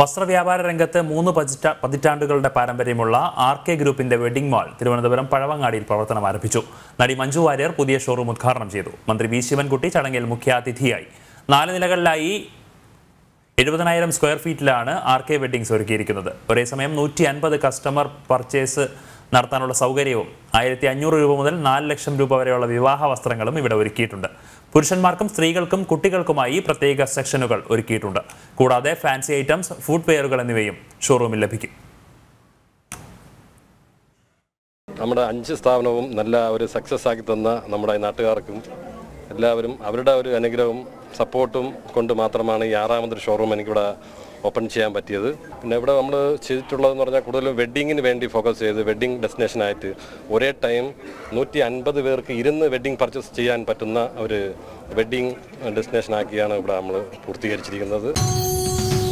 വസ്ത്രവ്യാപാര രംഗത്ത് മൂന്ന് പതിറ്റാ പതിറ്റാണ്ടുകളുടെ പാരമ്പര്യമുള്ള ആർ കെ ഗ്രൂപ്പിന്റെ വെഡിംഗ് മാൾ തിരുവനന്തപുരം പഴവങ്ങാടിയിൽ പ്രവർത്തനം ആരംഭിച്ചു നടി മഞ്ജു വാര്യർ പുതിയ ഷോറൂം ഉദ്ഘാടനം ചെയ്തു മന്ത്രി വി ശിവൻകുട്ടി ചടങ്ങിൽ മുഖ്യാതിഥിയായി നാല് നിലകളിലായി എഴുപതിനായിരം സ്ക്വയർ ഫീറ്റിലാണ് ആർ കെ വെഡിങ്സ് ഒരുക്കിയിരിക്കുന്നത് ഒരേസമയം നൂറ്റി അൻപത് കസ്റ്റമർ പർച്ചേസ് നടത്താനുള്ള സൗകര്യവും ആയിരത്തി അഞ്ഞൂറ് രൂപ മുതൽ നാല് ലക്ഷം രൂപ വരെയുള്ള വിവാഹ വസ്ത്രങ്ങളും ഇവിടെ ഒരുക്കിയിട്ടുണ്ട് പുരുഷന്മാർക്കും സ്ത്രീകൾക്കും കുട്ടികൾക്കുമായി പ്രത്യേക സെക്ഷനുകൾ ഒരുക്കിയിട്ടുണ്ട് കൂടാതെ ഫാൻസി ഐറ്റംസ് ഫുഡ് വെയറുകൾ എന്നിവയും ഷോറൂമിൽ ലഭിക്കും നമ്മുടെ അഞ്ച് സ്ഥാപനവും നല്ല ഒരു സക്സസ് ആക്കി തന്ന നമ്മുടെ നാട്ടുകാർക്കും എല്ലാവരും അവരുടെ ഒരു അനുഗ്രഹവും സപ്പോർട്ടും കൊണ്ട് മാത്രമാണ് ഈ ആറാമതൊരു ഷോറൂം എനിക്കിവിടെ ഓപ്പൺ ചെയ്യാൻ പറ്റിയത് പിന്നെ ഇവിടെ നമ്മൾ ചെയ്തിട്ടുള്ളതെന്ന് പറഞ്ഞാൽ കൂടുതലും വെഡ്ഡിങ്ങിന് വേണ്ടി ഫോക്കസ് ചെയ്ത് വെഡ്ഡിങ് ഡെസ്റ്റിനേഷനായിട്ട് ഒരേ ടൈം നൂറ്റി അൻപത് പേർക്ക് ഇരുന്ന് വെഡ്ഡിങ് പർച്ചേസ് ചെയ്യാൻ പറ്റുന്ന ഒരു വെഡ്ഡിങ് ഡെസ്റ്റിനേഷനാക്കിയാണ് ഇവിടെ നമ്മൾ പൂർത്തീകരിച്ചിരിക്കുന്നത്